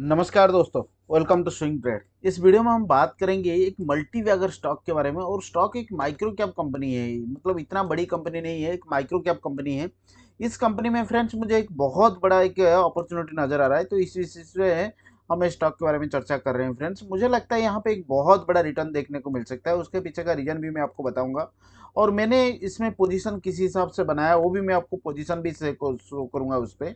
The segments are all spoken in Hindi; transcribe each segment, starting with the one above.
नमस्कार दोस्तों वेलकम टू स्विंग ट्रेड इस वीडियो में हम बात करेंगे एक मल्टी वैगर स्टॉक के बारे में और स्टॉक एक माइक्रो कैप कंपनी है मतलब इतना बड़ी कंपनी नहीं है एक माइक्रो कैप कंपनी है इस कंपनी में फ्रेंड्स मुझे एक बहुत बड़ा एक अपॉर्चुनिटी नज़र आ रहा है तो इस विषय हम इस स्टॉक के बारे में चर्चा कर रहे हैं फ्रेंड्स मुझे लगता है यहाँ पे एक बहुत बड़ा रिटर्न देखने को मिल सकता है उसके पीछे का रीज़न भी मैं आपको बताऊंगा और मैंने इसमें पोजीशन किसी हिसाब से बनाया वो भी मैं आपको पोजीशन भी शो करूँगा उस पर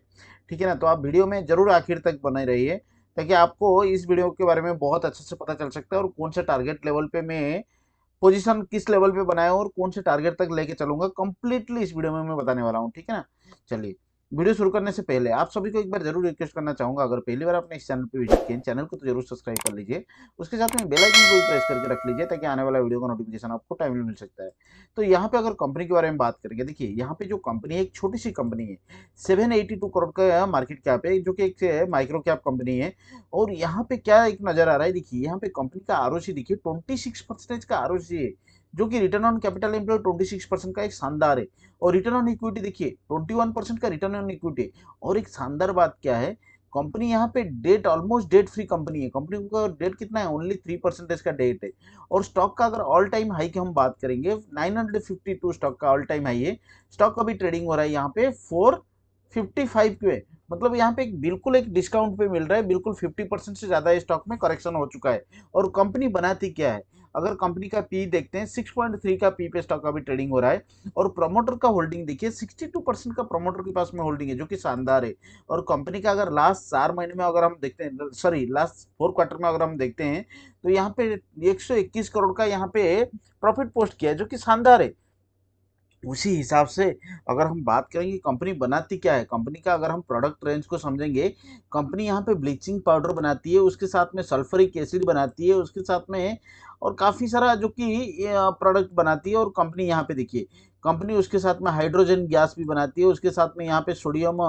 ठीक है ना तो आप वीडियो में ज़रूर आखिर तक बने रहिए ताकि आपको इस वीडियो के बारे में बहुत अच्छे से पता चल सकता है और कौन से टारगेट लेवल पे मैं पोजीशन किस लेवल पे बनाया और कौन से टारगेट तक लेके चलूंगा कंप्लीटली इस वीडियो में मैं बताने वाला हूँ ठीक है ना चलिए वीडियो शुरू करने से पहले आप सभी को एक बार जरूर रिक्वेस्ट करना चाहूंगा अगर पहली बार आपने इस चैनल पर विजिट किया चैनल को तो जरूर सब्सक्राइब कर लीजिए उसके साथ में बेल आइकन को भी प्रेस करके रख लीजिए ताकि आने वाला वीडियो का नोटिफिकेशन आपको टाइमली मिल सकता है तो यहाँ पे अगर कंपनी के बारे में बात करेंगे देखिए यहाँ पे जो कंपनी है एक छोटी सी कंपनी है सेवन करोड़ का मार्केट कैप है जो कि एक माइक्रो कैप कंपनी है और यहाँ पे क्या एक नजर आ रहा है देखिए यहाँ पे कंपनी का आर देखिए ट्वेंटी का आर है जो कि return on capital employ 26 percent का एक शानदार है और रिटर्न ऑन इक्विटी देखिए 21 परसेंट का रिटर्न ऑन इक्विटी और एक शानदार बात क्या है कंपनी यहाँ पे debt almost debt free company है कंपनी का डेट कितना है ओनली थ्री परसेंटेज का डेट है और स्टॉक का अगर ऑल टाइम हाई की हम बात करेंगे 952 स्टॉक का ऑल टाइम हाई है स्टॉक का भी ट्रेडिंग हो रहा है यहाँ पे 455 पे मतलब यहाँ पे एक बिल्कुल एक डिस्काउंट पे मिल रहा है बिल्कुल 50 परसेंट से ज़्यादा स्टॉक में करेक्शन हो चुका है और कंपनी बनाती क्या है अगर कंपनी का पी e देखते हैं सिक्स पॉइंट थ्री का पी e पे स्टॉक अभी ट्रेडिंग हो रहा है और प्रमोटर का होल्डिंग देखिए टू परसेंट का प्रमोटर के पास में होल्डिंग है जो कि शानदार है और कंपनी का अगर लास्ट चार महीने में अगर हम देखते हैं सॉरी लास्ट फोर क्वार्टर में अगर हम देखते हैं तो यहाँ पे 121 करोड़ का यहाँ पे प्रॉफिट पोस्ट किया है जो कि शानदार है उसी हिसाब से अगर हम बात करेंगे कंपनी बनाती क्या है कंपनी का अगर हम प्रोडक्ट रेंज को समझेंगे कंपनी यहाँ पे ब्लीचिंग पाउडर बनाती है उसके साथ में सल्फरिक एसिड बनाती है उसके साथ में और काफ़ी सारा जो कि प्रोडक्ट बनाती है और कंपनी यहाँ पे देखिए कंपनी उसके साथ में हाइड्रोजन गैस भी बनाती है उसके साथ में यहाँ पे सोडियम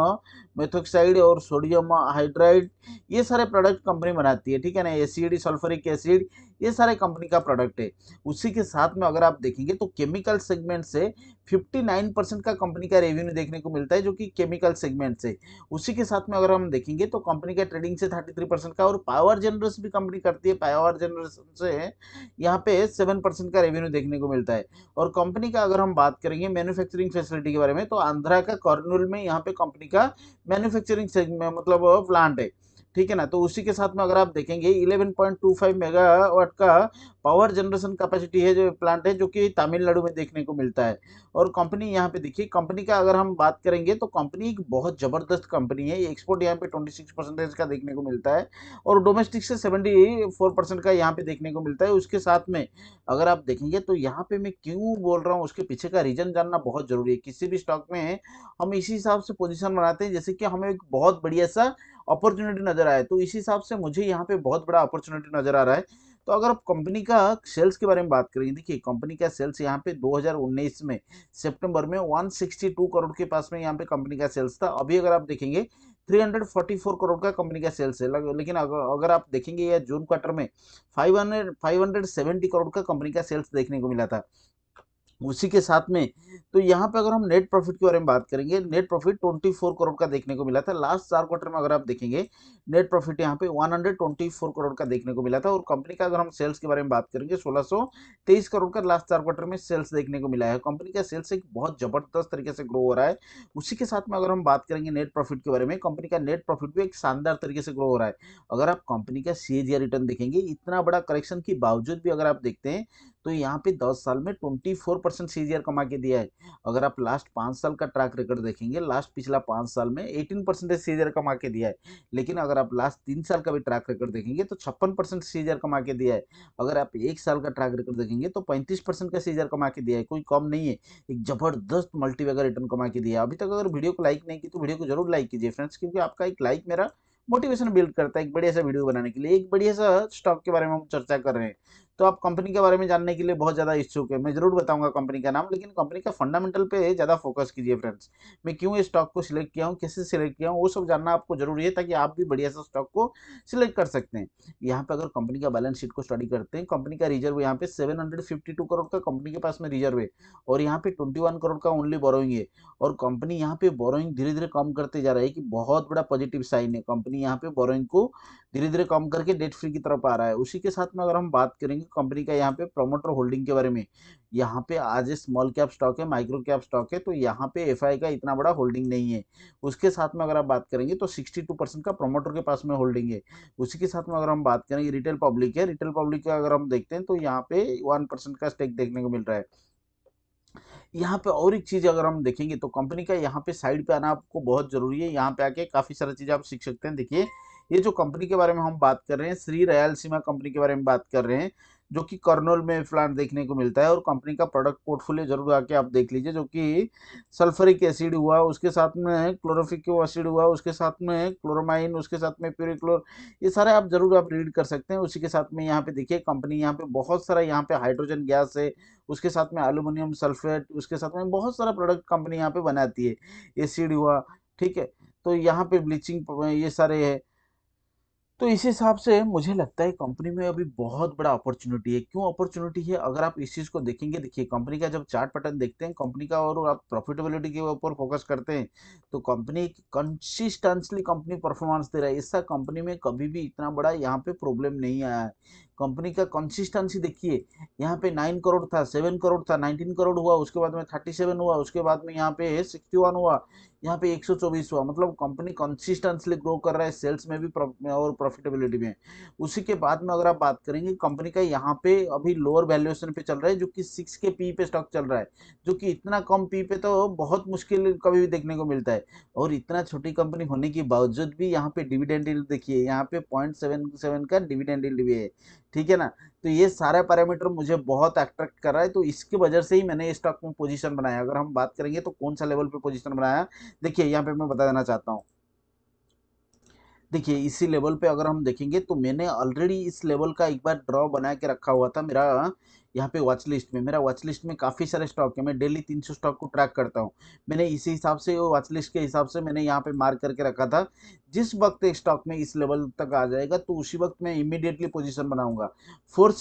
मेथोक्साइड और सोडियम हाइड्राइड ये सारे प्रोडक्ट कंपनी बनाती है ठीक है ना एसिड सल्फरिक एसिड ये सारे कंपनी का प्रोडक्ट है उसी के साथ में अगर आप देखेंगे तो केमिकल सेगमेंट से 59 परसेंट का कंपनी का रेवेन्यू देखने को मिलता है जो कि केमिकल सेगमेंट से उसी के साथ में अगर हम देखेंगे तो कंपनी का ट्रेडिंग से 33 परसेंट का और पावर जनरेशन भी कंपनी करती है पावर जनरेशन से यहाँ पे सेवन परसेंट का रेवेन्यू देखने को मिलता है और कंपनी का अगर हम बात करेंगे मैन्युफैक्चरिंग फैसिलिटी के बारे में तो आंध्रा का कर्नूल में यहाँ पे कंपनी का मैन्युफैक्चरिंग मतलब प्लांट है ठीक है ना तो उसी के साथ में अगर आप देखेंगे 11.25 मेगावाट का पावर जनरेशन कैपेसिटी है जो प्लांट है जो कि तमिलनाडु में देखने को मिलता है और कंपनी यहाँ पे देखिए कंपनी का अगर हम बात करेंगे तो कंपनी एक बहुत ज़बरदस्त कंपनी है एक्सपोर्ट यहाँ पे 26 परसेंटेज का देखने को मिलता है और डोमेस्टिक से 74 परसेंट का यहाँ पे देखने को मिलता है उसके साथ में अगर आप देखेंगे तो यहाँ पे मैं क्यों बोल रहा हूँ उसके पीछे का रीज़न जानना बहुत ज़रूरी है किसी भी स्टॉक में हम इसी हिसाब से पोजिशन बनाते हैं जैसे कि हमें एक बहुत बढ़िया सा अपॉर्चुनिटी नज़र आए तो इस हिसाब से मुझे यहाँ पे बहुत बड़ा अपॉर्चुनिटी नज़र आ रहा है तो अगर आप कंपनी का सेल्स के बारे में बात करेंगे देखिए कंपनी का सेल्स यहाँ पे 2019 में सितंबर में 162 करोड़ के पास में यहाँ पे कंपनी का सेल्स था अभी अगर आप देखेंगे 344 करोड़ का कंपनी का सेल्स है लेकिन अगर, अगर आप देखेंगे यह जून क्वार्टर में 500 570 करोड़ का कंपनी का सेल्स देखने को मिला था उसी के साथ में तो यहाँ पे अगर हम नेट प्रॉफिट के बारे में बात करेंगे नेट प्रॉफिट 24 करोड़ का देखने को मिला था लास्ट चार क्वार्टर में अगर आप देखेंगे नेट प्रॉफिट यहाँ पे 124 करोड़ का देखने को मिला था और कंपनी का अगर हम सेल्स के बारे में बात करेंगे 1623 करोड़ का लास्ट चार क्वार्टर में सेल्स देखने को मिला है कंपनी का सेल्स एक बहुत ज़बरदस्त तरीके से ग्रो हो रहा है उसी के साथ में अगर हम बात करेंगे नेट प्रॉफिट के बारे में कंपनी का नेट प्रॉफिट भी एक शानदार तरीके से ग्रो हो रहा है अगर आप कंपनी का सी रिटर्न देखेंगे इतना बड़ा करेक्शन के बावजूद भी अगर आप देखते हैं तो यहाँ पे दस साल में ट्वेंटी फोर परसेंट सी कमा के दिया है अगर आप लास्ट पाँच साल का ट्रैक रिकॉर्ड देखेंगे लास्ट पिछला पाँच साल में एटीन परसेंटेज सी कमा के दिया है लेकिन अगर आप लास्ट तीन साल का भी ट्रैक रिकॉर्ड देखेंगे तो छप्पन परसेंट सी कमा के दिया है अगर आप एक साल का ट्रैक रिकॉर्ड देखेंगे तो पैंतीस परसेंट का सी कमा के दिया है कोई कम नहीं है एक जबरदस्त मल्टीवेगर रिटर्न कमा के दिया है अभी तक अगर वीडियो को लाइक नहीं की तो वीडियो को जरूर लाइक कीजिए फ्रेंड्स क्योंकि आपका एक लाइक मेरा मोटिवेशन बिल्ड करता है एक बढ़िया सा वीडियो बनाने के लिए एक बढ़िया सा स्टॉक के बारे में हम चर्चा कर रहे हैं तो आप कंपनी के बारे में जानने के लिए बहुत ज़्यादा इच्छुक है मैं ज़रूर बताऊंगा कंपनी का नाम लेकिन कंपनी का फंडामेंटल पे ज़्यादा फोकस कीजिए फ्रेंड्स मैं क्यों इस स्टॉक को सिलेक्ट किया हूँ कैसे सिलेक्ट किया हूँ वो सब जानना आपको जरूरी है ताकि आप भी बढ़िया सा स्टॉक को सिलेक्ट कर सकते हैं यहाँ पर अगर कंपनी का बैलेंस शीट को स्टडी करते हैं कंपनी का रिजर्व यहाँ पे सेवन करोड़ का कंपनी के पास में रिजर्व है और यहाँ पे ट्वेंटी करोड़ का ओनली बोरोइंग है और कंपनी यहाँ पे बोरोइंग धीरे धीरे कम करते जा रहा है कि बहुत बड़ा पॉजिटिव साइन है कंपनी यहाँ पे बोरोइंग को धीरे धीरे कम करके डेट फ्री की तरफ आ रहा है उसी के साथ में अगर हम बात करेंगे कंपनी का यहाँ पे प्रमोटर होल्डिंग के बारे में यहाँ पे आज स्मॉल कैप स्टॉक है माइक्रो कैप स्टॉक है तो यहाँ पे एफ का इतना बड़ा होल्डिंग नहीं है उसके साथ में अगर आप बात करेंगे तो 62 परसेंट का प्रमोटर के पास में होल्डिंग है उसी के साथ में अगर हम बात करेंगे रिटेल पब्लिक है रिटेल पब्लिक का अगर हम देखते हैं तो यहाँ पे वन का स्टेक देखने को मिल रहा है यहाँ पे और एक चीज़ अगर हम देखेंगे तो कंपनी का यहाँ पे साइड पे आना आपको बहुत ज़रूरी है यहाँ पे आके काफ़ी सारी चीज़ें आप सीख सकते हैं देखिए ये जो कंपनी के बारे में हम बात कर रहे हैं श्री रयाल सीमा कंपनी के बारे में बात कर रहे हैं जो कि कर्नल में प्लांट देखने को मिलता है और कंपनी का प्रोडक्ट पोर्टफोलियो जरूर आके आप देख लीजिए जो कि सल्फरिक एसिड हुआ उसके साथ में क्लोरोफिक एसिड हुआ उसके साथ में क्लोरोमाइन उसके साथ में प्योरिक्लोर ये सारे आप जरूर आप रीड कर सकते हैं उसी के साथ में यहाँ पे देखिए कंपनी यहाँ पे बहुत सारा यहाँ पे हाइड्रोजन गैस है उसके साथ में एलुमिनियम सल्फेट उसके साथ में बहुत सारा प्रोडक्ट कंपनी यहाँ पे बनाती है एसिड हुआ ठीक है तो यहाँ पे ब्लीचिंग ये सारे है तो इस हिसाब से मुझे लगता है कंपनी में अभी बहुत बड़ा अपॉर्चुनिटी है क्यों अपॉर्चुनिटी है अगर आप इस चीज़ को देखेंगे देखिए कंपनी का जब चार्ट पैटर्न देखते हैं कंपनी का और आप प्रॉफिटेबिलिटी के ऊपर फोकस करते हैं तो कंपनी कंसिस्टेंसली कंपनी परफॉर्मेंस दे रहा है इसका कंपनी में कभी भी इतना बड़ा यहाँ पे प्रॉब्लम नहीं आया है कंपनी का कंसिस्टेंसी देखिए यहाँ पे नाइन करोड़ था सेवन करोड़ था नाइनटीन करोड़ हुआ उसके बाद में थर्टी सेवन हुआ उसके बाद में यहाँ पे सिक्सटी वन हुआ यहाँ पे एक हुआ मतलब कंपनी कंसिस्टेंसली ग्रो कर रहा है सेल्स में भी और प्रॉफिटेबिलिटी में उसी के बाद में अगर आप बात करेंगे कंपनी का यहाँ पे अभी लोअर वैल्यूएशन पे चल रहा है जो कि सिक्स के पी पे स्टॉक चल रहा है जो कि इतना कम पी पे तो बहुत मुश्किल कभी भी देखने को मिलता है और इतना छोटी कंपनी होने के बावजूद भी यहाँ पे डिविडेंड देखिए यहाँ पे पॉइंट सेवन सेवन का डिविडेंड डील भी है ठीक है ना तो ये सारा पैरामीटर मुझे बहुत अट्रैक्ट कर रहा है तो इसकी वजह से ही मैंने इस स्टॉक में पोजीशन बनाया अगर हम बात करेंगे तो कौन सा लेवल पे पोजीशन बनाया देखिए यहाँ पे मैं बता देना चाहता हूँ देखिए इसी लेवल पे अगर हम देखेंगे तो मैंने ऑलरेडी इस लेवल का एक बार ड्रॉ बना के रखा हुआ था मेरा यहाँ पे वॉच लिस्ट में मेरा वॉच लिस्ट में काफ़ी सारे स्टॉक है मैं डेली तीन सौ स्टॉक को ट्रैक करता हूँ मैंने इसी हिसाब से वो वॉच लिस्ट के हिसाब से मैंने यहाँ पे मार्क करके रखा था जिस वक्त स्टॉक में इस लेवल तक आ जाएगा तो उसी वक्त मैं इमीडिएटली पोजिशन बनाऊंगा फोर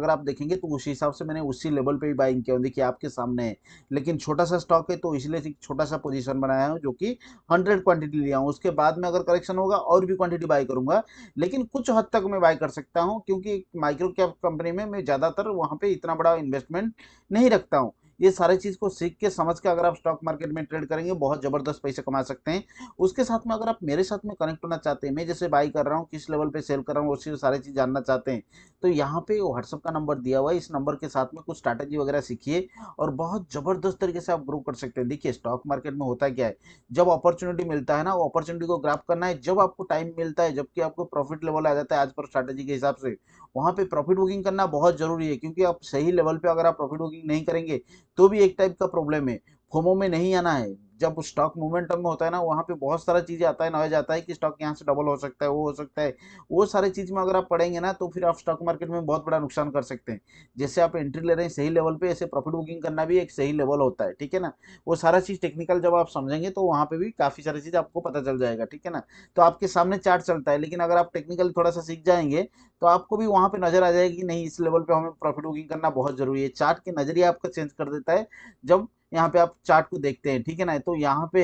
अगर आप देखेंगे तो उसी हिसाब से मैंने उसी लेवल पे ही बाइंग किया देखिए आपके सामने है लेकिन छोटा सा स्टॉक है तो इसलिए छोटा सा पोजिशन बनाया हूँ जो कि हंड्रेड क्वांटिटी लिया हूँ उसके बाद में अगर करेक्शन होगा और भी क्वांटिटी बाई करूँगा लेकिन कुछ हद तक मैं बाई कर सकता हूँ क्योंकि माइक्रो कैप कंपनी में मैं ज़्यादातर वहाँ पर इतना बड़ा इन्वेस्टमेंट नहीं रखता हूँ ये सारी चीज़ को सीख के समझ के अगर आप स्टॉक मार्केट में ट्रेड करेंगे बहुत ज़बरदस्त पैसे कमा सकते हैं उसके साथ में अगर आप मेरे साथ में कनेक्ट होना चाहते हैं मैं जैसे बाई कर रहा हूँ किस लेवल पे सेल कर रहा हूँ उसी सारी चीज़ जानना चाहते हैं तो यहाँ पे व्हाट्सअप का नंबर दिया हुआ है इस नंबर के साथ में कुछ स्ट्रैटेजी वगैरह सीखिए और बहुत ज़बरदस्त तरीके से आप ग्रो कर सकते हैं देखिए स्टॉक मार्केट में होता क्या है जब अपॉर्चुनिटी मिलता है ना वो अपॉर्चुनिटी को ग्राफ करना है जब आपको टाइम मिलता है जबकि आपको प्रॉफिट लेवल आ जाता है आज पर स्ट्रैटेजी के हिसाब से वहाँ पे प्रॉफिट बुकिंग करना बहुत जरूरी है क्योंकि आप सही लेवल पे अगर आप प्रॉफिट बुकिंग नहीं करेंगे तो भी एक टाइप का प्रॉब्लम है फोमो में नहीं आना है जब स्टॉक मोमेंटम में होता है ना वहाँ पे बहुत सारा चीज़ें आता है नॉइज आता है कि स्टॉक यहाँ से डबल हो सकता है वो हो सकता है वो सारी चीज़ में अगर आप पढ़ेंगे ना तो फिर आप स्टॉक मार्केट में बहुत बड़ा नुकसान कर सकते हैं जैसे आप एंट्री ले रहे हैं सही लेवल पर ऐसे प्रॉफिट बुकिंग करना भी एक सही लेवल होता है ठीक है ना वो सारा चीज़ टेक्निकल जब आप समझेंगे तो वहाँ पर भी काफ़ी सारी चीज़ आपको पता चल जाएगा ठीक है ना तो आपके सामने चार्ट चलता है लेकिन अगर आप टेक्निकल थोड़ा सा सीख जाएंगे तो आपको भी वहाँ पे नज़र आ जाएगी नहीं इस लेवल पे हमें प्रॉफिट बुकिंग करना बहुत ज़रूरी है चार्ट के नज़रिया आपका चेंज कर देता है जब यहाँ पे आप चार्ट को देखते हैं ठीक है ना तो यहाँ पे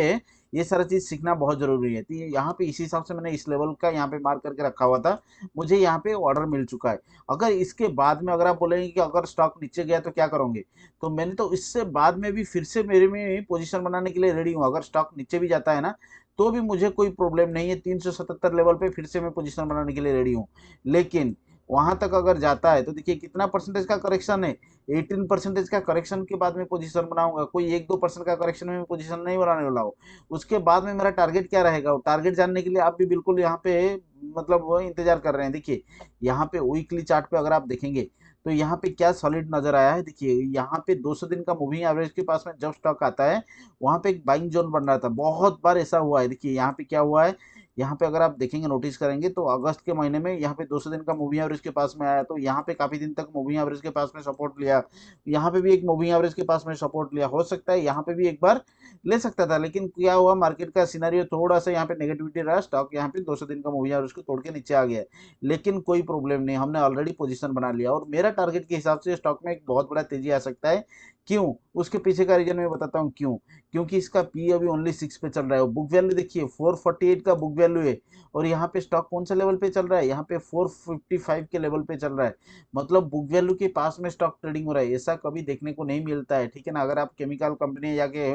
ये सारा चीज़ सीखना बहुत ज़रूरी है तो यहाँ पे इसी हिसाब से मैंने इस लेवल का यहाँ पे मार्क करके रखा हुआ था मुझे यहाँ पे ऑर्डर मिल चुका है अगर इसके बाद में अगर आप बोलेंगे कि अगर स्टॉक नीचे गया तो क्या करोगे तो मैंने तो इससे बाद में भी फिर से मेरे में पोजिशन बनाने के लिए रेडी हूँ अगर स्टॉक नीचे भी जाता है ना तो भी मुझे कोई प्रॉब्लम नहीं है तीन लेवल पर फिर से मैं पोजिशन बनाने के लिए रेडी हूँ लेकिन वहाँ तक अगर जाता है तो देखिए कितना परसेंटेज का करेक्शन है एटीन परसेंटेज का करेक्शन के बाद में पोजीशन बनाऊंगा कोई एक दो परसेंट का करेक्शन में पोजीशन नहीं बनाने वाला हूँ उसके बाद में मेरा टारगेट क्या रहेगा वो टारगेट जानने के लिए आप भी बिल्कुल यहाँ पे मतलब वो इंतजार कर रहे हैं देखिए यहाँ पे वीकली चार्ट पे अगर आप देखेंगे तो यहाँ पे क्या सॉलिड नजर आया है देखिए यहाँ पे 200 दिन का मूविंग एवरेज के पास में जब स्टॉक आता है वहाँ पे एक बाइंग जोन बन रहा था बहुत बार ऐसा हुआ है देखिए यहाँ पे क्या हुआ है यहाँ पे अगर आप देखेंगे नोटिस करेंगे तो अगस्त के महीने में यहाँ पे दो सौ दिन का मूविंग एवरेज के पास में आया तो यहाँ पे काफ़ी दिन तक मूविंग एवरेज के पास में सपोर्ट लिया यहाँ पे भी एक मूविंग एवरेज के पास में सपोर्ट लिया हो सकता है यहाँ पे भी एक बार ले सकता था लेकिन क्या हुआ मार्केट का सीनारी थोड़ा सा यहाँ पे नेगेटिविटी रहा स्टॉक यहाँ पे दो दिन का मूविंग एवरेज को तोड़ के नीचे आ गया लेकिन कोई प्रॉब्लम नहीं हमने ऑलरेडी पोजीशन बना लिया और मेरा टारगेट के हिसाब से स्टॉक में एक बहुत बड़ा तेजी आ सकता है क्यों उसके पीछे का रीजन मैं बताता हूँ क्यों क्योंकि इसका पी अभी ओनली सिक्स पे चल रहा है बुक वैल्यू देखिए फोर फोर्टी एट का बुक वैल्यू है और यहाँ पे स्टॉक कौन सा लेवल पे चल रहा है यहाँ पे फोर फिफ्टी फाइव के लेवल पे चल रहा है मतलब बुक वैल्यू के पास में स्टॉक ट्रेडिंग हो रहा है ऐसा कभी देखने को नहीं मिलता है ठीक है ना अगर आप केमिकल कंपनी जाके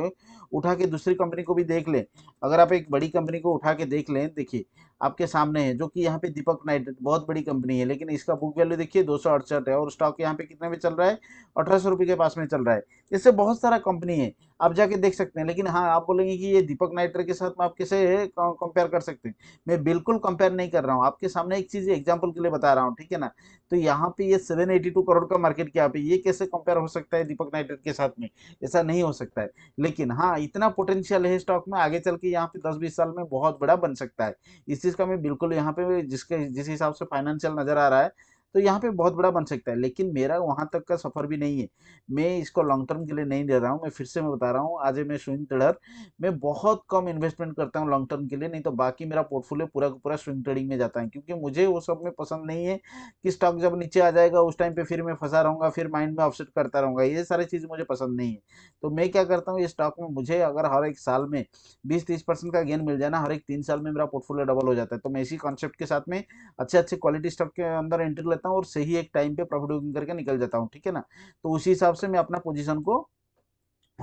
उठा के दूसरी कंपनी को भी देख लें अगर आप एक बड़ी कंपनी को उठा के देख लें देखिए आपके सामने है जो कि यहाँ पे दीपक नाइट बहुत बड़ी कंपनी है लेकिन इसका बुक वैल्यू देखिए दो है और स्टॉक यहाँ पे कितने में चल रहा है अठारह के पास में चल रहा है है जैसे बहुत सारा कंपनी है आप जाके देख सकते हैं लेकिन हाँ आप बोलेंगे कि ये दीपक नाइटर के साथ में आप कैसे कंपेयर कर सकते हैं मैं बिल्कुल कंपेयर नहीं कर रहा हूँ आपके सामने एक चीज़ एग्जाम्पल के लिए बता रहा हूँ ठीक है ना तो यहाँ पे ये 782 करोड़ का मार्केट क्या पे ये कैसे कंपेयर हो सकता है दीपक नाइटर के साथ में ऐसा नहीं हो सकता है लेकिन हाँ इतना पोटेंशियल है स्टॉक में आगे चल के यहाँ पे दस बीस साल में बहुत बड़ा बन सकता है इस चीज़ का मैं बिल्कुल यहाँ पे जिसके जिस हिसाब से फाइनेंशियल नजर आ रहा है तो यहाँ पे बहुत बड़ा बन सकता है लेकिन मेरा वहाँ तक का सफ़र भी नहीं है मैं इसको लॉन्ग टर्म के लिए नहीं ले रहा हूँ मैं फिर से मैं बता रहा हूँ आज मैं स्विंग ट्रेडर मैं बहुत कम इन्वेस्टमेंट करता हूँ लॉन्ग टर्म के लिए नहीं तो बाकी मेरा पोर्टफोलियो पूरा का पूरा स्विंग ट्रेडिंग में जाता है क्योंकि मुझे वो सब में पसंद नहीं है कि स्टॉक जब नीचे आ जाएगा उस टाइम पर फिर मैं फंसा रहूँगा फिर माइंड में ऑफसेट करता रहूँगा ये सारी चीज़ मुझे पसंद नहीं है तो मैं क्या करता हूँ ये स्टॉक में मुझे अगर हर एक साल में बीस तीस परसेंट का गेन मिल जाए ना हर एक तीन साल में मेरा पोर्टफोलियो डबल हो जाता है तो मैं इसी कॉन्सेप्ट के साथ में अच्छे अच्छे क्वालिटी स्टॉक के अंदर एंट्री जाता हूँ और सही एक टाइम पे प्रॉफिट बुकिंग करके निकल जाता हूँ ठीक है ना तो उसी हिसाब से मैं अपना पोजिशन को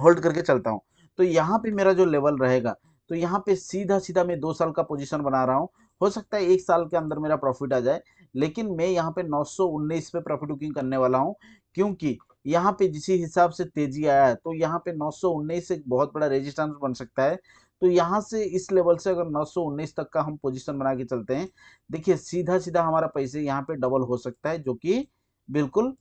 होल्ड करके चलता हूँ तो यहाँ पे मेरा जो लेवल रहेगा तो यहाँ पे सीधा सीधा मैं दो साल का पोजिशन बना रहा हूँ हो सकता है एक साल के अंदर मेरा प्रॉफिट आ जाए लेकिन मैं यहाँ पे नौ पे प्रॉफिट बुकिंग करने वाला हूँ क्योंकि यहाँ पे जिस हिसाब से तेजी आया है तो यहाँ पे 919 एक बहुत बड़ा रेजिस्टेंस बन सकता है तो यहाँ से इस लेवल से अगर 919 तक का हम पोजीशन बना के चलते हैं देखिए सीधा सीधा हमारा पैसे यहाँ पे डबल हो सकता है जो कि बिल्कुल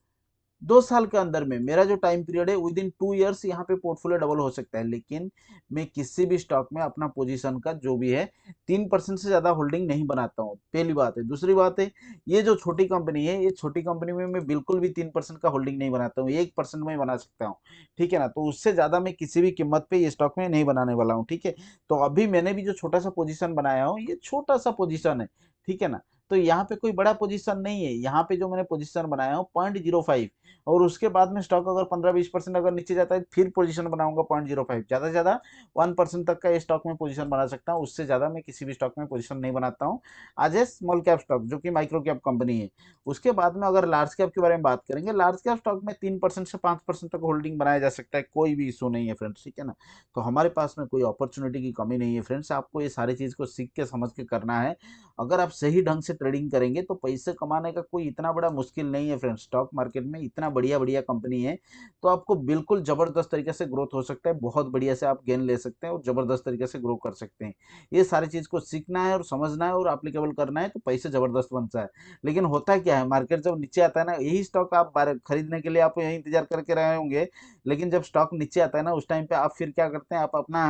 दो साल के अंदर में मेरा जो टाइम पीरियड है विद इन टू ईयर्स यहाँ पे पोर्टफोलियो डबल हो सकता है लेकिन मैं किसी भी स्टॉक में अपना पोजीशन का जो भी है तीन परसेंट से ज़्यादा होल्डिंग नहीं बनाता हूँ पहली बात है दूसरी बात है ये जो छोटी कंपनी है ये छोटी कंपनी में मैं बिल्कुल भी तीन परसेंट का होल्डिंग नहीं बनाता हूँ एक परसेंट में बना सकता हूँ ठीक है ना तो उससे ज़्यादा मैं किसी भी कीमत पर ये स्टॉक में नहीं बनाने वाला हूँ ठीक है तो अभी मैंने भी जो छोटा सा पोजिशन बनाया हूँ ये छोटा सा पोजिशन है ठीक है ना तो यहाँ पे कोई बड़ा पोजीशन नहीं है यहाँ पे जो मैंने पोजीशन बनाया हूँ पॉइंट जीरो फाइव और उसके बाद में स्टॉक अगर पंद्रह बीस परसेंट अगर नीचे जाता है फिर पोजीशन बनाऊंगा पॉइंट जीरो फाइव ज़्यादा से ज़्यादा वन परसेंट तक का स्टॉक में पोजीशन बना सकता हूँ उससे ज़्यादा मैं किसी भी स्टॉक में पोजिशन नहीं बनाता हूँ आज ए स्मॉल कैप स्टॉक जो कि माइक्रो कैप कंपनी है उसके बाद में अगर लार्ज कैप के बारे में बात करेंगे लार्ज कैप स्टॉक में तीन परसेंट से पाँच परसेंट तक होल्डिंग बनाया जा सकता है कोई भी इशू नहीं है फ्रेंड्स ठीक है ना तो हमारे पास में कोई अपॉर्चुनिटी की कमी नहीं है फ्रेंड्स आपको ये सारी चीज़ को सीख के समझ के करना है अगर आप सही ढंग से ट्रेडिंग करेंगे तो पैसे कमाने का कोई इतना बड़ा मुश्किल नहीं है फ्रेंड्स स्टॉक मार्केट में इतना बढ़िया बढ़िया कंपनी है तो आपको बिल्कुल ज़बरदस्त तरीके से ग्रोथ हो सकता है बहुत बढ़िया से आप गेन ले सकते हैं और ज़बरदस्त तरीके से ग्रो कर सकते हैं ये सारी चीज़ को सीखना है और समझना है और अप्लीकेबल करना है तो पैसे ज़बरदस्त बनता है लेकिन होता क्या है मार्केट जब नीचे आता है ना यही स्टॉक आप खरीदने के लिए आप यही इंतजार करके रहे होंगे लेकिन जब स्टॉक नीचे आता है ना उस टाइम पे आप फिर क्या करते हैं आप अपना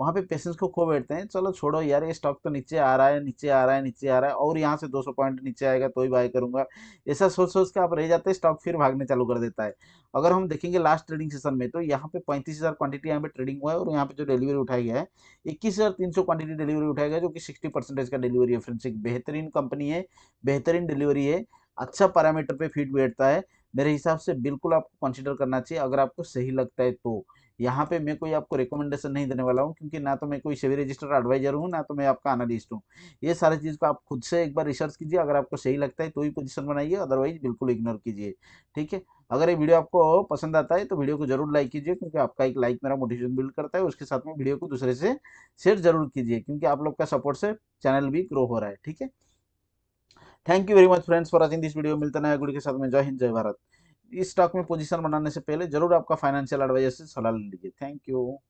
वहाँ पे पेशेंस को खो बैठते हैं चलो छोड़ो यार ये स्टॉक तो नीचे आ रहा है नीचे आ रहा है नीचे आ रहा है और यहाँ से 200 पॉइंट नीचे आएगा तो ही बाय करूंगा ऐसा सोच सोच के आप रह जाते हैं स्टॉक फिर भागने चालू कर देता है अगर हम देखेंगे लास्ट ट्रेडिंग सेशन में तो यहाँ पे पैंतीस हज़ार क्वांटिटी यहाँ पे ट्रेडिंग हुआ है और यहाँ पे जो डिलीवरी उठाई गया है इक्कीस हज़ार तीन सौ क्वांटिटी डिलीवरी उठाया गया जो कि सिक्सटी परसेंटेज का डिलीवरी है फ्रेंड्स एक बेहतरीन कंपनी है बेहतरीन डिलीवरी है अच्छा पैरामीटर पर फिट बैठता है मेरे हिसाब से बिल्कुल आपको कंसिडर करना चाहिए अगर आपको सही लगता है तो यहाँ पे मैं कोई आपको रिकमेंडेशन नहीं देने वाला हूँ क्योंकि ना तो मैं कोई सेवी रजिस्टर एडवाइजर हूँ ना तो मैं आपका एनालिस्ट हूँ ये सारी चीज़ को आप खुद से एक बार रिसर्च कीजिए अगर आपको सही लगता है तो ही पोजिशन बनाइए अदरवाइज बिल्कुल इग्नोर कीजिए ठीक है अगर ये वीडियो आपको पसंद आता है तो वीडियो को जरूर लाइक कीजिए क्योंकि आपका एक लाइक मेरा मोटिवेशन बिल्ड करता है उसके साथ में वीडियो को दूसरे से शेयर जरूर कीजिए क्योंकि आप लोग का सपोर्ट से चैनल भी ग्रो हो रहा है ठीक है thank you very much friends for watching this video मिलता है गुड के साथ में जय हिंद जय भारत इस स्टॉक में पोजीशन बनाने से पहले जरूर आपका फाइनेंशियल एडवाइजर से सलाह लीजिए थैंक यू